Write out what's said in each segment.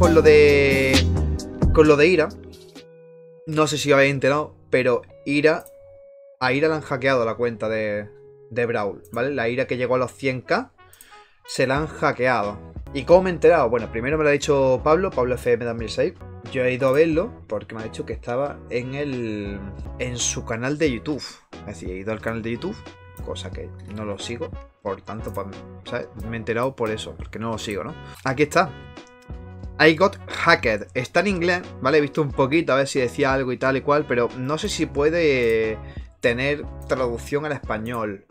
con lo de. Con lo de Ira. No sé si habéis enterado, pero Ira. A Ira le han hackeado la cuenta de, de Brawl, ¿vale? La Ira que llegó a los 100k se la han hackeado. ¿Y cómo me he enterado? Bueno, primero me lo ha dicho Pablo, Pablo FM 2006. Yo he ido a verlo porque me ha dicho que estaba en el en su canal de YouTube. Es decir, he ido al canal de YouTube, cosa que no lo sigo. Por tanto, pues, ¿sabes? me he enterado por eso, porque no lo sigo, ¿no? Aquí está. I Got Hacked. Está en inglés, ¿vale? He visto un poquito a ver si decía algo y tal y cual, pero no sé si puede tener traducción al español.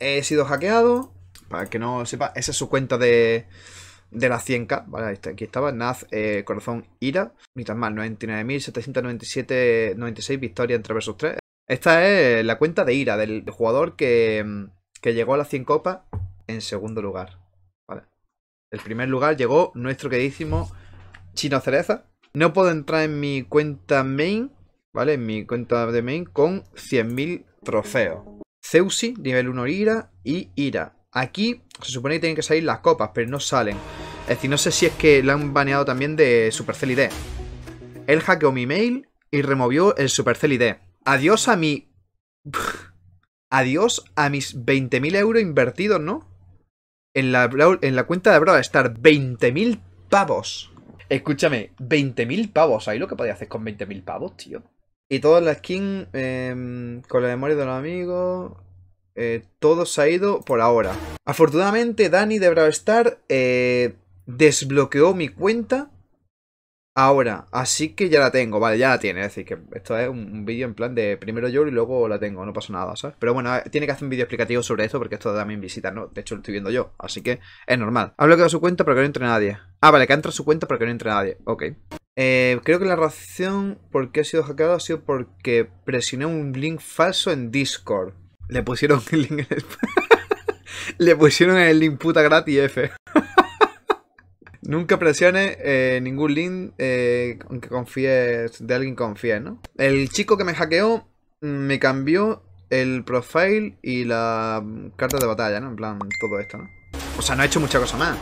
He sido hackeado, para que no sepa, esa es su cuenta de, la 100K, ¿vale? Aquí estaba, Naz, eh, Corazón, Ira, ni tan mal, 96 victoria entre versus 3. Esta es la cuenta de Ira, del jugador que, llegó a la 100 Copa en segundo lugar. El primer lugar llegó nuestro queridísimo Chino Cereza. No puedo entrar en mi cuenta main, ¿vale? En mi cuenta de main con 100.000 trofeos. Zeusi, nivel 1 Ira y Ira. Aquí se supone que tienen que salir las copas, pero no salen. Es decir, no sé si es que la han baneado también de Supercell ID. Él hackeó mi mail y removió el Supercell ID. Adiós a mi... Adiós a mis 20.000 euros invertidos, ¿no? en la, en la cuenta de Brawl 20.000 pavos. Escúchame, 20.000 pavos. ¿Ahí lo que podía hacer con 20.000 pavos, tío? Y toda la skin em, con la memoria de los amigos. Eh, todo se ha ido por ahora. Afortunadamente, Dani de Brawl eh, desbloqueó mi cuenta Ahora, así que ya la tengo, vale, ya la tiene. Es decir, que esto es un, vídeo en plan de primero yo y luego la tengo, no pasa nada, ¿sabes? Pero bueno, eh, tiene que hacer un vídeo explicativo sobre esto porque esto también visita, ¿no? De hecho, lo estoy viendo yo, así que es normal. Ha bloqueado su cuenta pero que no entre nadie. Ah, vale, que entra su cuenta porque que no entre nadie. Ok. Eh, creo que la razón por qué he sido hackeado ha sido porque presioné un link falso en Discord. Le pusieron el link en el... Le pusieron el link puta gratis F. Nunca presione eh, ningún link eh, confíes, de alguien confíes, ¿no? El chico que me hackeó mm, me cambió el profile y la mm, carta de batalla, ¿no? En plan, todo esto, ¿no? O sea, no ha hecho mucha cosa más.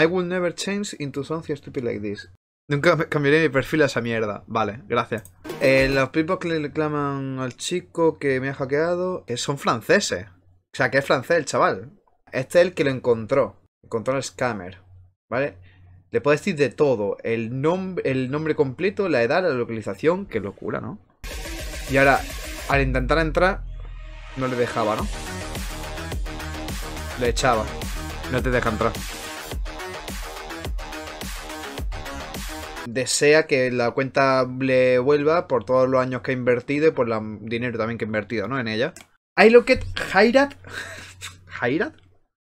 I will never change into something stupid like this. Nunca cambiaré mi perfil a esa mierda. Vale, gracias. Eh, los people que le reclaman al chico que me ha hackeado son franceses. O sea, que es francés el chaval. Este es el que lo encontró. Encontró al scammer. ¿Vale? Le puedo decir de todo. El, el nombre completo, la edad, la localización. Qué locura, ¿no? Y ahora, al intentar entrar, no le dejaba, ¿no? Le echaba. No te deja entrar. Desea que la cuenta le vuelva por todos los años que ha invertido y por el dinero también que ha invertido, ¿no? En ella. I look at Jairat. ¿Jairat?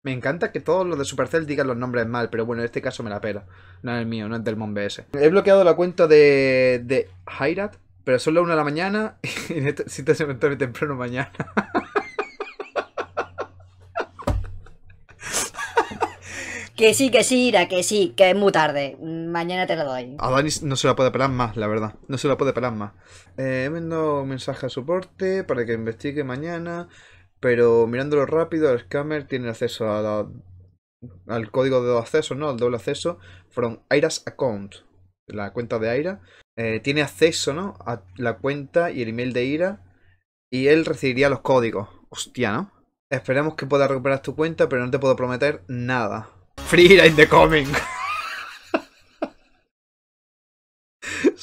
Me encanta que todos los de Supercell digan los nombres mal, pero bueno, en este caso me la pela. No es el mío, no es del BS. He bloqueado la cuenta de, de Hirat, pero son las 1 de la mañana y este, si te se me temprano mañana. Que sí, que sí, Ira, que sí, que es muy tarde. Mañana te lo doy. A Dani no se la puede pelar más, la verdad. No se la puede pelar más. Eh, he mandado un mensaje a soporte para que investigue mañana. Pero mirándolo rápido, el scammer tiene acceso al código de dos accesos, ¿no? Al doble acceso, from Aira's account, la cuenta de Aira. Eh, tiene acceso, ¿no? A la cuenta y el email de Ira. Y él recibiría los códigos. Hostia, ¿no? Esperemos que pueda recuperar tu cuenta, pero no te puedo prometer nada. Free Ira in the coming.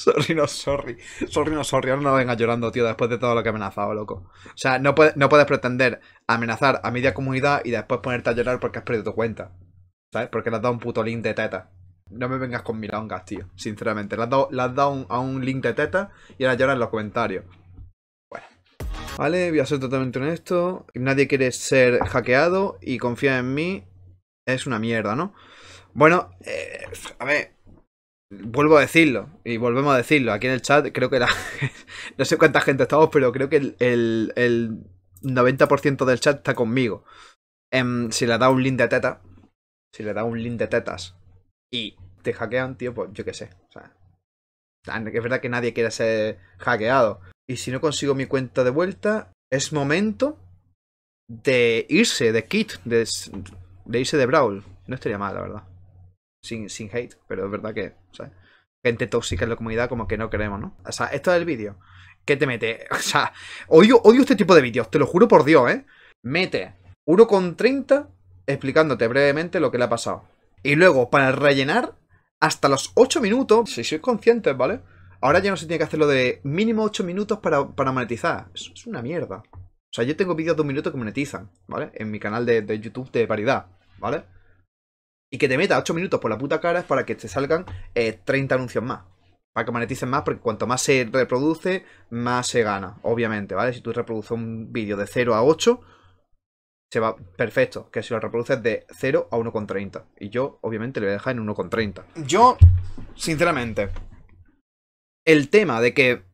sorry, no sorry. Sorry, no sorry. Ahora no vengas llorando, tío, después de todo lo que he amenazado, loco. O sea, no, no puedes pretender amenazar a media comunidad y después ponerte a llorar porque has perdido tu cuenta. ¿Sabes? Porque le has dado un puto link de teta. No me vengas con milongas, tío. Sinceramente. Le has dado, a un link de teta y ahora lloras en los comentarios. Bueno. Vale, voy a ser totalmente honesto. Nadie quiere ser hackeado y confía en mí. Es una mierda, ¿no? Bueno, eh, a ver vuelvo a decirlo y volvemos a decirlo. Aquí en el chat creo que la no sé cuánta gente estamos, pero creo que el, 90% del chat está conmigo. Em, si le da un link de teta, si le da un link de tetas y te hackean, tío, pues yo qué sé. sea, es verdad que nadie quiere ser hackeado. Y si no consigo mi cuenta de vuelta, es momento de irse de Kit, de, de irse de Brawl. No estaría mal, la verdad sin, hate, pero es verdad que, sea, Gente tóxica en la comunidad como que no queremos, ¿no? O sea, esto es el vídeo. ¿Qué te mete? O sea, odio, este tipo de vídeos, te lo juro por Dios, ¿eh? Mete 1,30 explicándote brevemente lo que le ha pasado. Y luego, para rellenar, hasta los 8 minutos, si sois conscientes, ¿vale? Ahora ya no se tiene que hacer lo de mínimo 8 minutos para, monetizar. es una mierda. O sea, yo tengo vídeos de un minuto que monetizan, ¿vale? En mi canal de, YouTube de paridad, ¿vale? y que te meta 8 minutos por la puta cara es para que te salgan 30 eh, anuncios más. Para que moneticen más, porque cuanto más se reproduce, más se gana, obviamente, ¿vale? Si tú reproduces un vídeo de 0 a 8, se va perfecto. Que si lo reproduces de 0 a 1,30. Y yo, obviamente, le voy a dejar en 1,30. Yo, sinceramente, el tema de que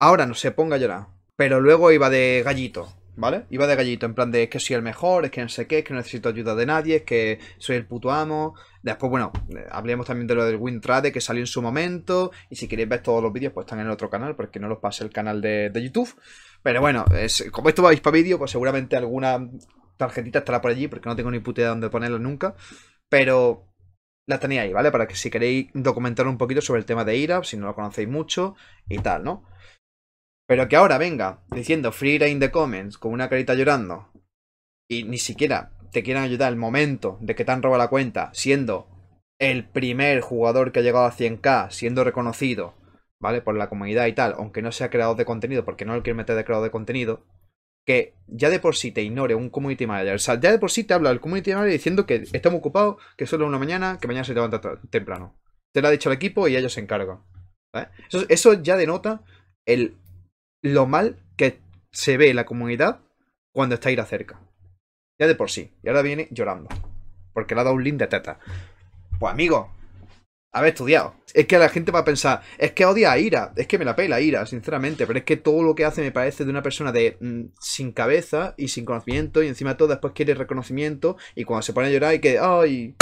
ahora no se ponga a llorar, pero luego iba de gallito, ¿vale? Iba de gallito, en plan de que soy el mejor, es que no sé qué, es que no necesito ayuda de nadie, es que soy el puto amo. Después, bueno, eh, hablemos también de lo del trade que salió en su momento. Y si queréis ver todos los vídeos, pues están en el otro canal, porque no los pase el canal de, YouTube. Pero bueno, como esto va a ir para vídeo, pues seguramente alguna tarjetita estará por allí, porque no tengo ni puta idea dónde ponerla nunca. Pero la tenéis ahí, ¿vale? Para que si queréis documentar un poquito sobre el tema de IRA, si no lo conocéis mucho y tal, ¿no? Pero que ahora venga diciendo Free in the comments con una carita llorando y ni siquiera te quieran ayudar al momento de que te han robado la cuenta, siendo el primer jugador que ha llegado a 100k, siendo reconocido, ¿vale? Por la comunidad y tal, aunque no sea creador de contenido, porque no lo quiere meter de creador de contenido, que ya de por sí te ignore un community manager. ya de por sí te habla el community manager diciendo que estamos ocupados, que solo una mañana, que mañana se levanta temprano. Te lo ha dicho el equipo y ellos se encargan. eso ya denota el lo mal que se ve la comunidad cuando está Ira cerca. Ya de por sí. Y ahora viene llorando. Porque le ha dado un link de teta. Pues amigo, haber estudiado. Es que la gente va a pensar, es que odia a Ira, es que me la pela Ira, sinceramente, pero es que todo lo que hace me parece de una persona de mm, sin cabeza y sin conocimiento y encima de todo después quiere reconocimiento y cuando se pone a llorar y que, ay,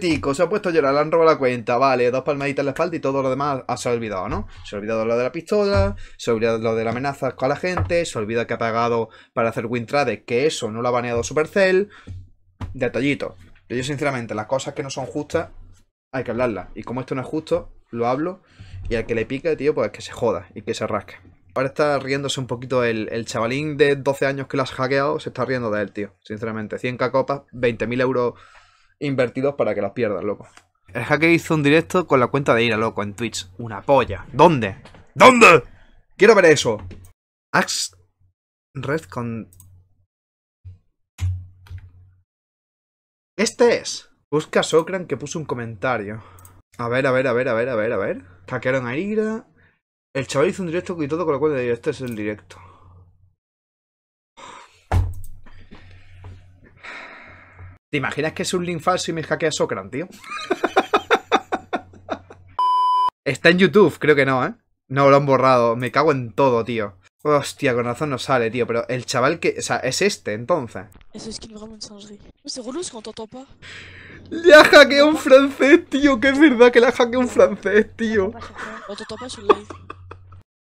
tico, se ha puesto a llorar, le han robado la cuenta. Vale, dos palmaditas en la espalda y todo lo demás ah, se ha olvidado, ¿no? Se ha olvidado lo de la pistola, se ha olvidado lo de la amenaza con la gente, se olvida que ha pagado para hacer Wintrade, que eso no lo ha baneado Supercell. Detallito. Yo, sinceramente, las cosas que no son justas, hay que hablarlas. Y como esto no es justo, lo hablo. Y al que le pica, tío, pues que se joda y que se rasque. Ahora está riéndose un poquito el, el, chavalín de 12 años que lo has hackeado, se está riendo de él, tío. Sinceramente, 100k copas, 20.000 euros invertidos para que las pierdas, loco. El hacker hizo un directo con la cuenta de Ira, loco, en Twitch. Una polla. ¿Dónde? ¿Dónde? Quiero ver eso. AX Red con... Este es. Busca a Socran que puso un comentario. A ver, a ver, a ver, a ver, a ver, a ver. Hackearon a Ira. El chaval hizo un directo y todo con la cuenta de Ira. Este es el directo. ¿Te imaginas que es un link falso y me hackea Socran, tío? Está en YouTube, creo que no, ¿eh? No, lo han borrado. Me cago en todo, tío. Hostia, con razón no sale, tío. Pero el chaval que... O sea, es este, entonces. Eso es que Le ha hackeado un francés, tío. Que es verdad que le ha hackeado un francés, tío.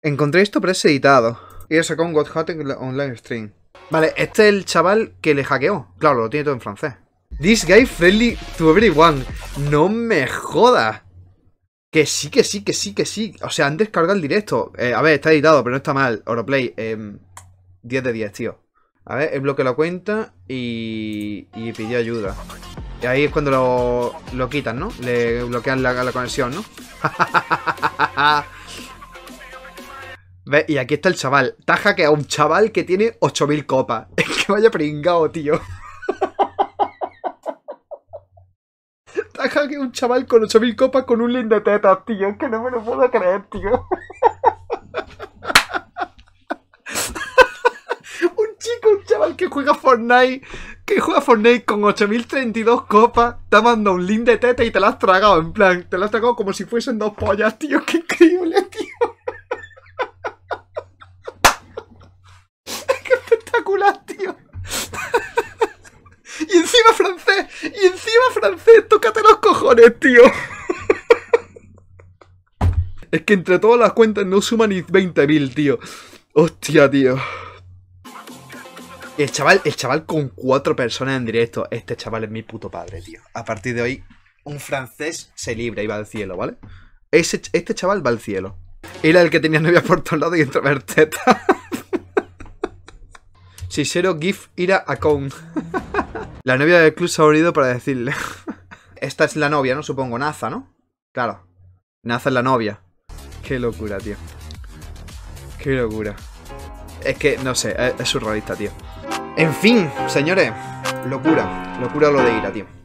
Encontré esto, pero Y eso con un God Online Stream. Vale, este es el chaval que le hackeó. Claro, lo tiene todo en francés. This guy friendly to everyone. No me joda. Que sí, que sí, que sí, que sí. O sea, han descargado el directo. Eh, a ver, está editado, pero no está mal. Oroplay. 10 em, de 10, tío. A ver, bloqueo la cuenta y, y pidió ayuda. Y ahí es cuando lo, lo quitan, ¿no? Le bloquean la, conexión, ¿no? Y aquí está el chaval. Taja que a un chaval que tiene 8000 copas. Es que vaya pringao, tío. un chaval con 8000 copas con un de teta, tío. Que no me lo puedo creer, tío. un chico, un chaval que juega Fortnite, que juega Fortnite con 8032 copas, te ha mandado un link de teta y te lo has tragado, en plan, te la has tragado como si fuesen dos pollas, tío, qué increíble, tío. qué espectacular, tío. y encima francés, y encima francés, tócate la cojones, tío? es que entre todas las cuentas no suma ni 20.000, tío. Hostia, tío. El chaval, el chaval con cuatro personas en directo. Este chaval es mi puto padre, tío. A partir de hoy, un francés se libra y va al cielo, ¿vale? este chaval va al cielo. Era el que tenía novia por todos lados y entraba a ver GIF ira a con. La novia del club se ha unido para decirle. Esta es la novia, ¿no? Supongo, Naza, ¿no? Claro. Naza es la novia. Qué locura, tío. Qué locura. Es que, no sé, es, surrealista, tío. En fin, señores. Locura. Locura lo de Ira, tío.